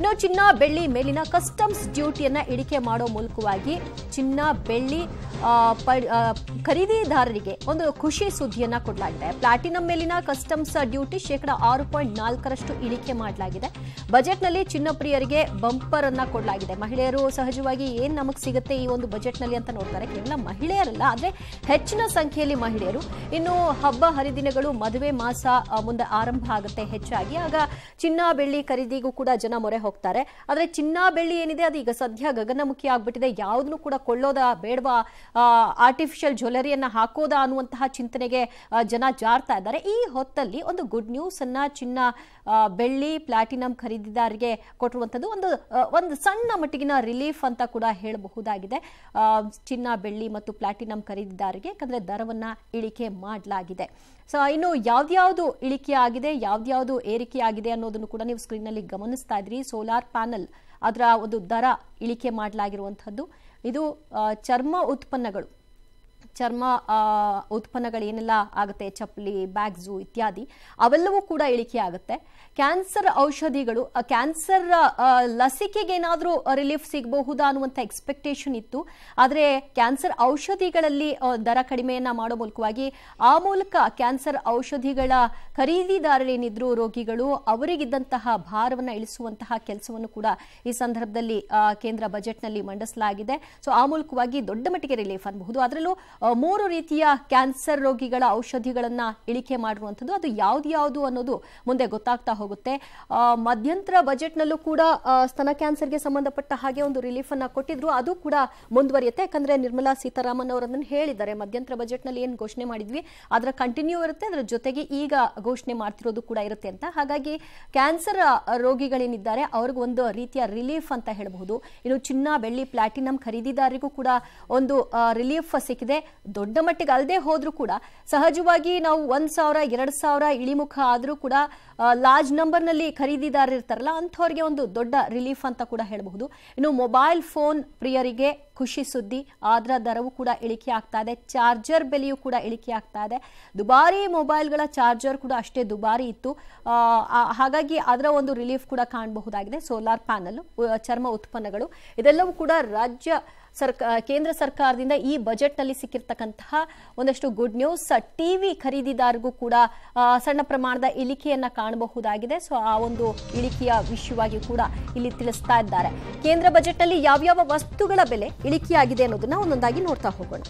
ಇನ್ನು ಚಿನ್ನ ಬೆಳ್ಳಿ ಮೇಲಿನ ಕಸ್ಟಮ್ಸ್ ಡ್ಯೂಟಿಯನ್ನು ಇಳಿಕೆ ಮಾಡೋ ಮೂಲಕವಾಗಿ ಚಿನ್ನ ಬೆಳ್ಳಿ ಖರೀದಿದಾರರಿಗೆ ಒಂದು ಖುಷಿ ಸುದ್ದಿಯನ್ನ ಕೊಡಲಾಗಿದೆ ಪ್ಲಾಟಿನಂ ಮೇಲಿನ ಕಸ್ಟಮ್ಸ್ ಡ್ಯೂಟಿ ಶೇಕಡ ಆರು ಪಾಯಿಂಟ್ ನಾಲ್ಕರಷ್ಟು ಇಳಿಕೆ ಮಾಡಲಾಗಿದೆ ಬಜೆಟ್ನಲ್ಲಿ ಚಿನ್ನ ಪ್ರಿಯರಿಗೆ ಬಂಪರ್ ಅನ್ನ ಕೊಡಲಾಗಿದೆ ಮಹಿಳೆಯರು ಸಹಜವಾಗಿ ಏನ್ ನಮಗೆ ಸಿಗುತ್ತೆ ಈ ಒಂದು ಬಜೆಟ್ನಲ್ಲಿ ಅಂತ ನೋಡ್ತಾರೆ ಕೇವಲ ಮಹಿಳೆಯರಲ್ಲ ಆದರೆ ಹೆಚ್ಚಿನ ಸಂಖ್ಯೆಯಲ್ಲಿ ಮಹಿಳೆಯರು ಇನ್ನು ಹಬ್ಬ ಹರಿದಿನಗಳು ಮದುವೆ ಮಾಸ ಮುಂದೆ ಆರಂಭ ಆಗುತ್ತೆ ಹೆಚ್ಚಾಗಿ ಆಗ ಚಿನ್ನ ಬೆಳ್ಳಿ ಖರೀದಿಗೂ ಕೂಡ ಜನ ಮೊರೆ ಹೋಗ್ತಾರೆ ಆದರೆ ಚಿನ್ನ ಬೆಳ್ಳಿ ಏನಿದೆ ಅದು ಈಗ ಸದ್ಯ ಗಗನಮುಖಿ ಆಗ್ಬಿಟ್ಟಿದೆ ಯಾವುದನ್ನು ಕೂಡ ಕೊಳ್ಳೋದ ಬೇಡವ ಆರ್ಟಿಫಿಷಿಯಲ್ ಜ್ಯುವೆಲರಿಯನ್ನು ಹಾಕೋದ ಅನ್ನುವಂತಹ ಚಿಂತನೆಗೆ ಜನ ಜಾರ್ತಾ ಇದ್ದಾರೆ ಈ ಹೊತ್ತಲ್ಲಿ ಒಂದು ಗುಡ್ ನ್ಯೂಸ್ ಅನ್ನ ಚಿನ್ನ ಬೆಳ್ಳಿ ಪ್ಲಾಟಿನಂ ಖರೀದಿದಾರರಿಗೆ ಕೊಟ್ಟಿರುವಂಥದ್ದು ಒಂದು ಒಂದು ಸಣ್ಣ ಮಟ್ಟಿಗಿನ ರಿಲೀಫ್ ಅಂತ ಕೂಡ ಹೇಳಬಹುದಾಗಿದೆ ಚಿನ್ನ ಬೆಳ್ಳಿ ಮತ್ತು ಪ್ಲಾಟಿನಂ ಖರೀದಿದಾರಿಗೆ ಯಾಕಂದರೆ ದರವನ್ನ ಇಳಿಕೆ ಮಾಡಲಾಗಿದೆ ಸೊ ಇನ್ನು ಯಾವ್ದ್ಯಾವುದು ಇಳಿಕೆ ಆಗಿದೆ ಯಾವ್ದ್ಯಾವುದು ಏರಿಕೆ ಆಗಿದೆ ಅನ್ನೋದನ್ನು ಕೂಡ ನೀವು ಸ್ಕ್ರೀನ್ ಸ್ಕ್ರೀನ್ನಲ್ಲಿ ಗಮನಿಸ್ತಾ ಇದ್ರಿ ಸೊ ಸೋಲಾರ್ ಪ್ಯಾನಲ್ ಅದರ ಒಂದು ದರ ಇಳಿಕೆ ಮಾಡಲಾಗಿರುವಂಥದ್ದು ಇದು ಚರ್ಮ ಉತ್ಪನ್ನಗಳು ಚರ್ಮ ಉತ್ಪನ್ನಗಳು ಏನೆಲ್ಲ ಆಗುತ್ತೆ ಚಪ್ಪಲಿ ಬ್ಯಾಗ್ಸು ಇತ್ಯಾದಿ ಅವೆಲ್ಲವೂ ಕೂಡ ಇಳಿಕೆ ಆಗುತ್ತೆ ಕ್ಯಾನ್ಸರ್ ಔಷಧಿಗಳು ಕ್ಯಾನ್ಸರ್ ಲಸಿಕೆಗೆ ಏನಾದರೂ ರಿಲೀಫ್ ಸಿಗಬಹುದಾ ಅನ್ನುವಂಥ ಎಕ್ಸ್ಪೆಕ್ಟೇಷನ್ ಇತ್ತು ಆದರೆ ಕ್ಯಾನ್ಸರ್ ಔಷಧಿಗಳಲ್ಲಿ ದರ ಕಡಿಮೆಯನ್ನು ಮಾಡೋ ಮೂಲಕವಾಗಿ ಆ ಮೂಲಕ ಕ್ಯಾನ್ಸರ್ ಔಷಧಿಗಳ ಖರೀದಿದಾರರೇನಿದ್ರು ರೋಗಿಗಳು ಅವರಿಗಿದ್ದಂತಹ ಭಾರವನ್ನು ಇಳಿಸುವಂತಹ ಕೆಲಸವನ್ನು ಕೂಡ ಈ ಸಂದರ್ಭದಲ್ಲಿ ಕೇಂದ್ರ ಬಜೆಟ್ನಲ್ಲಿ ಮಂಡಿಸಲಾಗಿದೆ ಸೊ ಆ ಮೂಲಕವಾಗಿ ದೊಡ್ಡ ಮಟ್ಟಿಗೆ ರಿಲೀಫ್ ಅನ್ನಬಹುದು ಅದರಲ್ಲೂ ಮೂರು ರೀತಿಯ ಕ್ಯಾನ್ಸರ್ ರೋಗಿಗಳ ಔಷಧಿಗಳನ್ನು ಇಳಿಕೆ ಮಾಡಿರುವಂಥದ್ದು ಅದು ಯಾವ್ದು ಯಾವುದು ಅನ್ನೋದು ಮುಂದೆ ಗೊತ್ತಾಗ್ತಾ ಹೋಗುತ್ತೆ ಮಧ್ಯಂತರ ಬಜೆಟ್ನಲ್ಲೂ ಕೂಡ ಸ್ತನ ಕ್ಯಾನ್ಸರ್ಗೆ ಸಂಬಂಧಪಟ್ಟ ಹಾಗೆ ಒಂದು ರಿಲೀಫನ್ನು ಕೊಟ್ಟಿದ್ರು ಅದು ಕೂಡ ಮುಂದುವರಿಯುತ್ತೆ ಯಾಕಂದರೆ ನಿರ್ಮಲಾ ಸೀತಾರಾಮನ್ ಅವರು ಹೇಳಿದ್ದಾರೆ ಮಧ್ಯಂತರ ಬಜೆಟ್ನಲ್ಲಿ ಏನು ಘೋಷಣೆ ಮಾಡಿದ್ವಿ ಅದರ ಕಂಟಿನ್ಯೂ ಇರುತ್ತೆ ಅದರ ಜೊತೆಗೆ ಈಗ ಘೋಷಣೆ ಮಾಡ್ತಿರೋದು ಕೂಡ ಇರುತ್ತೆ ಅಂತ ಹಾಗಾಗಿ ಕ್ಯಾನ್ಸರ್ ರೋಗಿಗಳೇನಿದ್ದಾರೆ ಒಂದು ರೀತಿಯ ರಿಲೀಫ್ ಅಂತ ಹೇಳಬಹುದು ಇನ್ನು ಚಿನ್ನ ಬೆಳ್ಳಿ ಪ್ಲಾಟಿನಮ್ ಖರೀದಿದಾರಿಗೂ ಕೂಡ ಒಂದು ರಿಲೀಫ್ ಸಿಕ್ಕಿದೆ ದೊಡ್ಡ ಮಟ್ಟಿಗೆ ಅಲ್ಲದೆ ಹೋದರೂ ಕೂಡ ಸಹಜವಾಗಿ ನಾವು ಒಂದು ಸಾವಿರ ಎರಡು ಸಾವಿರ ಇಳಿಮುಖ ಆದರೂ ಕೂಡ ಲಾರ್ಜ್ ನಂಬರ್ನಲ್ಲಿ ಖರೀದಿದಾರ ಇರ್ತಾರಲ್ಲ ಅಂಥವ್ರಿಗೆ ಒಂದು ದೊಡ್ಡ ರಿಲೀಫ್ ಅಂತ ಕೂಡ ಹೇಳಬಹುದು ಇನ್ನು ಮೊಬೈಲ್ ಫೋನ್ ಪ್ರಿಯರಿಗೆ ಖುಷಿ ಸುದ್ದಿ ಅದರ ದರವು ಕೂಡ ಇಳಿಕೆ ಆಗ್ತಾ ಇದೆ ಚಾರ್ಜರ್ ಬೆಲೆಯೂ ಕೂಡ ಇಳಿಕೆ ಆಗ್ತಾ ಇದೆ ದುಬಾರಿ ಮೊಬೈಲ್ಗಳ ಚಾರ್ಜರ್ ಕೂಡ ಅಷ್ಟೇ ದುಬಾರಿ ಇತ್ತು ಹಾಗಾಗಿ ಅದರ ಒಂದು ರಿಲೀಫ್ ಕೂಡ ಕಾಣಬಹುದಾಗಿದೆ ಸೋಲಾರ್ ಪ್ಯಾನಲ್ ಚರ್ಮ ಉತ್ಪನ್ನಗಳು ಇದೆಲ್ಲವೂ ಕೂಡ ರಾಜ್ಯ ಸರ್ಕ ಕೇಂದ್ರ ಸರ್ಕಾರದಿಂದ ಈ ಬಜೆಟ್ನಲ್ಲಿ ಸಿಕ್ಕಿರ್ತಕ್ಕಂತಹ ಒಂದಷ್ಟು ಗುಡ್ ನ್ಯೂಸ್ ಟಿವಿ ಖರೀದಿದಾರರಿಗೂ ಕೂಡ ಸಣ್ಣ ಪ್ರಮಾಣದ ಇಳಿಕೆಯನ್ನ ಕಾಣಬಹುದಾಗಿದೆ ಸೊ ಆ ಒಂದು ಇಳಿಕೆಯ ವಿಷಯವಾಗಿ ಕೂಡ ಇಲ್ಲಿ ತಿಳಿಸ್ತಾ ಇದ್ದಾರೆ ಕೇಂದ್ರ ಬಜೆಟ್ನಲ್ಲಿ ಯಾವ್ಯಾವ ವಸ್ತುಗಳ ಬೆಲೆ ಇಳಿಕೆಯಾಗಿದೆ ಅನ್ನೋದನ್ನ ಒಂದೊಂದಾಗಿ ನೋಡ್ತಾ ಹೋಗೋಣ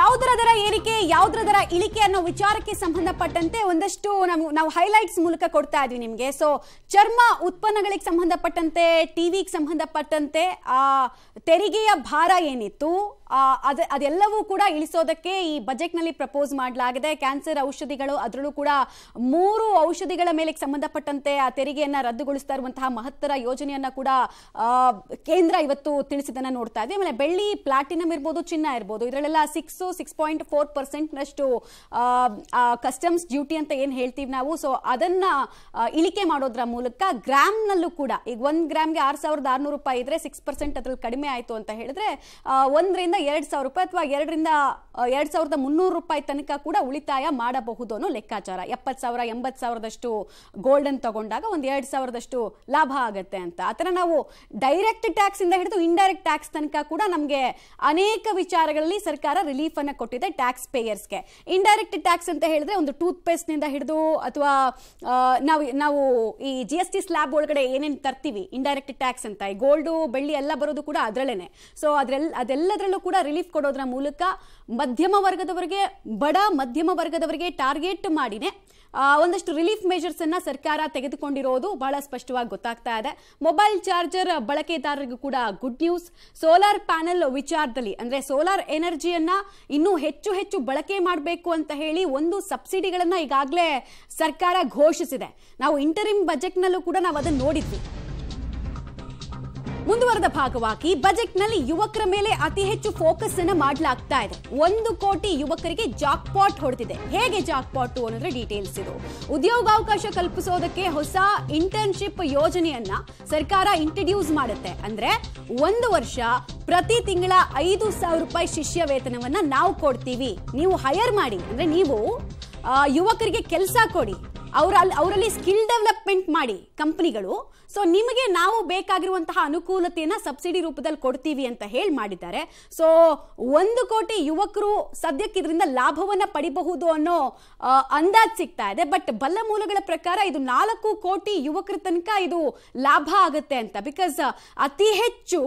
ಯಾವುದರ ದರ ಏರಿಕೆ ಯಾವ್ದರ ದರ ಇಳಿಕೆ ಅನ್ನೋ ವಿಚಾರಕ್ಕೆ ಸಂಬಂಧಪಟ್ಟಂತೆ ಒಂದಷ್ಟು ನಾವು ನಾವು ಹೈಲೈಟ್ಸ್ ಮೂಲಕ ಕೊಡ್ತಾ ಇದ್ವಿ ನಿಮಗೆ ಸೊ ಚರ್ಮ ಉತ್ಪನ್ನಗಳಿಗೆ ಸಂಬಂಧಪಟ್ಟಂತೆ ಟಿವಿಗೆ ಸಂಬಂಧಪಟ್ಟಂತೆ ಆ ತೆರಿಗೆಯ ಭಾರ ಏನಿತ್ತು ಅದ ಅದೆಲ್ಲವೂ ಕೂಡ ಇಳಿಸೋದಕ್ಕೆ ಈ ಬಜೆಟ್ನಲ್ಲಿ ಪ್ರಪೋಸ್ ಮಾಡಲಾಗಿದೆ ಕ್ಯಾನ್ಸರ್ ಔಷಧಿಗಳು ಅದರಲ್ಲೂ ಕೂಡ ಮೂರು ಔಷಧಿಗಳ ಮೇಲೆ ಸಂಬಂಧಪಟ್ಟಂತೆ ಆ ತೆರಿಗೆಯನ್ನು ರದ್ದುಗೊಳಿಸ್ತಾ ಇರುವಂತಹ ಮಹತ್ತರ ಯೋಜನೆಯನ್ನು ಕೂಡ ಕೇಂದ್ರ ಇವತ್ತು ತಿಳಿಸಿದ್ದನ್ನು ನೋಡ್ತಾ ಇದೆ ಆಮೇಲೆ ಬೆಳ್ಳಿ ಪ್ಲಾಟಿನಮ್ ಇರ್ಬೋದು ಚಿನ್ನ ಇರ್ಬೋದು ಇದರಲ್ಲೆಲ್ಲ ಸಿಕ್ಸ್ ಸಿಕ್ಸ್ ಪಾಯಿಂಟ್ ಫೋರ್ ಪರ್ಸೆಂಟ್ನಷ್ಟು ಕಸ್ಟಮ್ಸ್ ಡ್ಯೂಟಿ ಅಂತ ಏನು ಹೇಳ್ತೀವಿ ನಾವು ಸೊ ಅದನ್ನು ಇಳಿಕೆ ಮಾಡೋದ್ರ ಮೂಲಕ ಗ್ರಾಮ್ನಲ್ಲೂ ಕೂಡ ಈಗ ಒಂದು ಗ್ರಾಮ್ಗೆ ಆರು ಸಾವಿರದ ಆರುನೂರು ರೂಪಾಯಿ ಇದ್ರೆ ಸಿಕ್ಸ್ ಪರ್ಸೆಂಟ್ ಅದ್ರಲ್ಲಿ ಕಡಿಮೆ ಆಯಿತು ಅಂತ ಹೇಳಿದ್ರೆ ಒಂದರಿಂದ ಎರಡು ಸಾವಿರ ರೂಪಾಯಿ ಅಥವಾ ಎರಡರಿಂದ ಎರಡು ಸಾವಿರದ ಮುನ್ನೂರು ರೂಪಾಯಿ ತನಕ ಕೂಡ ಉಳಿತಾಯ ಮಾಡಬಹುದು ಅನ್ನೋ ಲೆಕ್ಕಾಚಾರ ಎಪ್ಪತ್ತು ಸಾವಿರ ಎಂಬತ್ತು ಸಾವಿರದಷ್ಟು ಗೋಲ್ಡನ್ ತಗೊಂಡಾಗ ಒಂದು ಎರಡು ಸಾವಿರದಷ್ಟು ಲಾಭ ಆಗುತ್ತೆ ಅಂತ ಆ ಥರ ನಾವು ಡೈರೆಕ್ಟ್ ಟ್ಯಾಕ್ಸಿಂದ ಹಿಡಿದು ಇಂಡೈರೆಕ್ಟ್ ಟ್ಯಾಕ್ಸ್ ತನಕ ಕೂಡ ನಮಗೆ ಅನೇಕ ವಿಚಾರಗಳಲ್ಲಿ ಸರ್ಕಾರ ರಿಲೀಫನ್ನು ಕೊಟ್ಟಿದೆ ಟ್ಯಾಕ್ಸ್ ಪೇಯರ್ಸ್ಗೆ ಇಂಡೈರೆಕ್ಟ್ ಟ್ಯಾಕ್ಸ್ ಅಂತ ಹೇಳಿದ್ರೆ ಒಂದು ಟೂತ್ ಪೇಸ್ಟ್ನಿಂದ ಹಿಡಿದು ಅಥವಾ ನಾವು ನಾವು ಈ ಜಿ ಎಸ್ ಟಿ ಸ್ಲ್ಯಾಬ್ ಒಳಗಡೆ ಏನೇನು ತರ್ತೀವಿ ಇಂಡೈರೆಕ್ಟ್ ಟ್ಯಾಕ್ಸ್ ಅಂತ ಈ ಗೋಲ್ಡು ಬೆಳ್ಳಿ ಎಲ್ಲ ಬರೋದು ಕೂಡ ಅದರಲ್ಲೇ ಸೊ ಅದ್ರಲ್ಲಿ ಅದೆಲ್ಲದರಲ್ಲೂ ಕೂಡ ರಿಲೀಫ್ ಕೊಡೋದ್ರ ಮೂಲಕ ಮಧ್ಯಮ ವರ್ಗದವರಿಗೆ ಬಡ ಮಧ್ಯಮ ವರ್ಗದವರಿಗೆ ಟಾರ್ಗೆಟ್ ಮಾಡಿನೇ ಒಂದಷ್ಟು ರಿಲೀಫ್ ಮೆಷರ್ಸ್ ಅನ್ನ ಸರ್ಕಾರ ತೆಗೆದುಕೊಂಡಿರೋದು ಬಹಳ ಸ್ಪಷ್ಟವಾಗಿ ಗೊತ್ತಾಗ್ತಾ ಇದೆ ಮೊಬೈಲ್ ಚಾರ್ಜರ್ ಬಳಕೆದಾರರಿಗೂ ಕೂಡ ಗುಡ್ ನ್ಯೂಸ್ ಸೋಲಾರ್ ಪ್ಯಾನೆಲ್ ವಿಚಾರದಲ್ಲಿ ಅಂದ್ರೆ ಸೋಲಾರ್ ಎನರ್ಜಿಯನ್ನ ಇನ್ನೂ ಹೆಚ್ಚು ಹೆಚ್ಚು ಬಳಕೆ ಮಾಡಬೇಕು ಅಂತ ಹೇಳಿ ಒಂದು ಸಬ್ಸಿಡಿಗಳನ್ನ ಈಗಾಗಲೇ ಸರ್ಕಾರ ಘೋಷಿಸಿದೆ ನಾವು ಇಂಟರಿಮ್ ಬಜೆಟ್ನಲ್ಲೂ ಕೂಡ ನಾವು ಅದನ್ನ ನೋಡಿದ್ವಿ ಮುಂದುವರೆದ ಭಾಗವಾಗಿ ಬಜೆಟ್ನಲ್ಲಿ ಯುವಕರ ಮೇಲೆ ಅತಿ ಹೆಚ್ಚು ಫೋಕಸ್ ಅನ್ನ ಮಾಡಲಾಗ್ತಾ ಇದೆ ಒಂದು ಕೋಟಿ ಯುವಕರಿಗೆ ಜಾಕ್ ಪಾಟ್ ಹೊಡೆದಿದೆ ಹೇಗೆ ಜಾಕ್ ಪಾಟ್ ಅನ್ನೋದ್ರ ಡೀಟೇಲ್ಸ್ ಇದು ಉದ್ಯೋಗಾವಕಾಶ ಕಲ್ಪಿಸೋದಕ್ಕೆ ಹೊಸ ಇಂಟರ್ನ್ಶಿಪ್ ಯೋಜನೆಯನ್ನ ಸರ್ಕಾರ ಇಂಟ್ರಡ್ಯೂಸ್ ಮಾಡುತ್ತೆ ಅಂದ್ರೆ ಒಂದು ವರ್ಷ ಪ್ರತಿ ತಿಂಗಳ ಐದು ಸಾವಿರ ರೂಪಾಯಿ ಶಿಷ್ಯ ವೇತನವನ್ನ ನಾವು ಕೊಡ್ತೀವಿ ನೀವು ಹೈಯರ್ ಮಾಡಿ ಅಂದ್ರೆ ನೀವು ಯುವಕರಿಗೆ ಕೆಲಸ ಕೊಡಿ ಅವರಲ್ಲಿ ಅವರಲ್ಲಿ ಸ್ಕಿಲ್ ಡೆವಲಪ್ಮೆಂಟ್ ಮಾಡಿ ಕಂಪ್ನಿಗಳು ಸೊ ನಿಮಗೆ ನಾವು ಬೇಕಾಗಿರುವಂತಹ ಅನುಕೂಲತೆಯನ್ನು ಸಬ್ಸಿಡಿ ರೂಪದಲ್ಲಿ ಕೊಡ್ತೀವಿ ಅಂತ ಹೇಳಿ ಮಾಡಿದ್ದಾರೆ ಸೊ ಒಂದು ಕೋಟಿ ಯುವಕರು ಸದ್ಯಕ್ಕೆ ಇದರಿಂದ ಲಾಭವನ್ನು ಪಡಿಬಹುದು ಅನ್ನೋ ಅಂದಾಜ್ ಸಿಗ್ತಾ ಇದೆ ಬಟ್ ಬಲ್ಲ ಮೂಲಗಳ ಪ್ರಕಾರ ಇದು ನಾಲ್ಕು ಕೋಟಿ ಯುವಕರ ತನಕ ಇದು ಲಾಭ ಆಗುತ್ತೆ ಅಂತ ಬಿಕಾಸ್ ಅತಿ ಹೆಚ್ಚು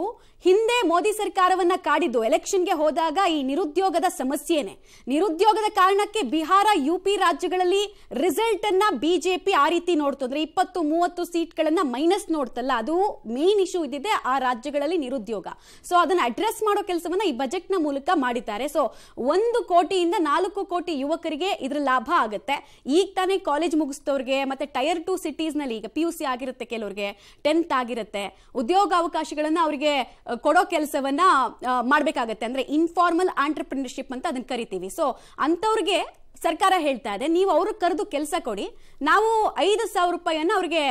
ಹಿಂದೆ ಮೋದಿ ಸರ್ಕಾರವನ್ನ ಕಾಡಿದ್ದು ಎಲೆಕ್ಷನ್ಗೆ ಹೋದಾಗ ಈ ನಿರುದ್ಯೋಗದ ಸಮಸ್ಯೆನೆ ನಿರುದ್ಯೋಗದ ಕಾರಣಕ್ಕೆ ಬಿಹಾರ ಯುಪಿ ರಾಜ್ಯಗಳಲ್ಲಿ ರಿಸಲ್ಟ್ ಅನ್ನ ಬಿಜೆಪಿ ಆ ರೀತಿ ನೋಡ್ತು ಇಪ್ಪತ್ತು ಮೂವತ್ತು ಸೀಟ್ಗಳನ್ನ ಮೈನಸ್ ನೋಡ್ತಲ್ಲ ಅದು ಮೇನ್ ಇಶ್ಯೂ ಇದ್ದಿದೆ ಆ ರಾಜ್ಯಗಳಲ್ಲಿ ನಿರುದ್ಯೋಗ ಸೊ ಅದನ್ನ ಅಡ್ರೆಸ್ ಮಾಡೋ ಕೆಲಸವನ್ನ ಈ ಬಜೆಟ್ ನ ಮೂಲಕ ಮಾಡಿದ್ದಾರೆ ಸೊ ಒಂದು ಕೋಟಿಯಿಂದ ನಾಲ್ಕು ಕೋಟಿ ಯುವಕರಿಗೆ ಇದ್ರ ಲಾಭ ಆಗುತ್ತೆ ಈಗ ತಾನೇ ಕಾಲೇಜ್ ಮುಗಿಸ್ತವ್ರಿಗೆ ಮತ್ತೆ ಟೈರ್ ಟು ಸಿಟೀಸ್ ನಲ್ಲಿ ಈಗ ಪಿ ಯು ಸಿ ಆಗಿರುತ್ತೆ ಕೆಲವರಿಗೆ ಟೆಂತ್ ಆಗಿರುತ್ತೆ ಉದ್ಯೋಗಾವಕಾಶಗಳನ್ನು ಅವರಿಗೆ ಕೊಡೋ ಕೆಲಸವನ್ನ ಮಾಡಬೇಕಾಗತ್ತೆ ಅಂದ್ರೆ ಇನ್ಫಾರ್ಮಲ್ ಆಂಟರ್ಪ್ರಿನರ್ಶಿಪ್ ಅಂತ ಅದನ್ನ ಕರಿತೀವಿ ಸೊ ಅಂಥವ್ರಿಗೆ ಸರ್ಕಾರ ಹೇಳ್ತಾ ಇದೆ ನೀವು ಅವರು ಕರೆದು ಕೆಲಸ ಕೊಡಿ ನಾವು ಐದು ಸಾವಿರ ರೂಪಾಯಿಯನ್ನು ಅವ್ರಿಗೆ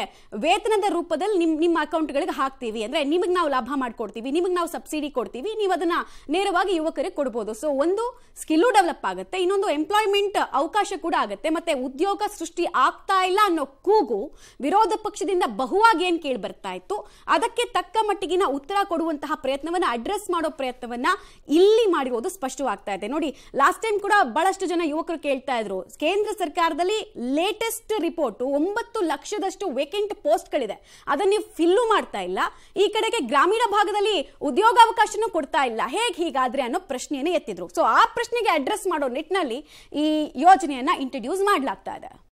ವೇತನದ ರೂಪದಲ್ಲಿ ನಿಮ್ಮ ನಿಮ್ಮ ಅಕೌಂಟ್ಗಳಿಗೆ ಹಾಕ್ತೀವಿ ಅಂದರೆ ನಿಮಗೆ ನಾವು ಲಾಭ ಮಾಡಿಕೊಡ್ತೀವಿ ನಿಮಗೆ ನಾವು ಸಬ್ಸಿಡಿ ಕೊಡ್ತೀವಿ ನೀವು ಅದನ್ನು ನೇರವಾಗಿ ಯುವಕರಿಗೆ ಕೊಡ್ಬೋದು ಸೊ ಒಂದು ಸ್ಕಿಲ್ಲು ಡೆವಲಪ್ ಆಗುತ್ತೆ ಇನ್ನೊಂದು ಎಂಪ್ಲಾಯ್ಮೆಂಟ್ ಅವಕಾಶ ಕೂಡ ಆಗುತ್ತೆ ಮತ್ತೆ ಉದ್ಯೋಗ ಸೃಷ್ಟಿ ಆಗ್ತಾ ಇಲ್ಲ ಅನ್ನೋ ಕೂಗು ವಿರೋಧ ಪಕ್ಷದಿಂದ ಬಹುವಾಗಿ ಏನು ಕೇಳಿ ಬರ್ತಾ ಇತ್ತು ಅದಕ್ಕೆ ತಕ್ಕ ಮಟ್ಟಿಗಿನ ಉತ್ತರ ಕೊಡುವಂತಹ ಪ್ರಯತ್ನವನ್ನು ಅಡ್ರೆಸ್ ಮಾಡೋ ಪ್ರಯತ್ನವನ್ನು ಇಲ್ಲಿ ಮಾಡಿರೋದು ಸ್ಪಷ್ಟವಾಗ್ತಾ ಇದೆ ನೋಡಿ ಲಾಸ್ಟ್ ಟೈಮ್ ಕೂಡ ಬಹಳಷ್ಟು ಜನ ಯುವಕರು ಕೇಳಿ ಹೇಳ್ತಾ ಇದ್ರು ಕೇಂದ್ರ ಸರ್ಕಾರದಲ್ಲಿ ಲೇಟೆಸ್ಟ್ ರಿಪೋರ್ಟ್ ಒಂಬತ್ತು ಲಕ್ಷದಷ್ಟು ವೇಕೆಂಟ್ ಪೋಸ್ಟ್ಗಳಿದೆ ಅದನ್ನ ನೀವು ಫಿಲ್ಲು ಮಾಡ್ತಾ ಇಲ್ಲ ಈ ಕಡೆಗೆ ಗ್ರಾಮೀಣ ಭಾಗದಲ್ಲಿ ಉದ್ಯೋಗಾವಕಾಶನೂ ಕೊಡ್ತಾ ಇಲ್ಲ ಹೇಗೆ ಹೀಗಾದ್ರೆ ಅನ್ನೋ ಪ್ರಶ್ನೆಯನ್ನು ಎತ್ತಿದ್ರು ಸೊ ಆ ಪ್ರಶ್ನೆಗೆ ಅಡ್ರೆಸ್ ಮಾಡೋ ನಿಟ್ಟಿನಲ್ಲಿ ಈ ಯೋಜನೆಯನ್ನ ಇಂಟ್ರಡ್ಯೂಸ್ ಮಾಡಲಾಗ್ತಾ ಇದೆ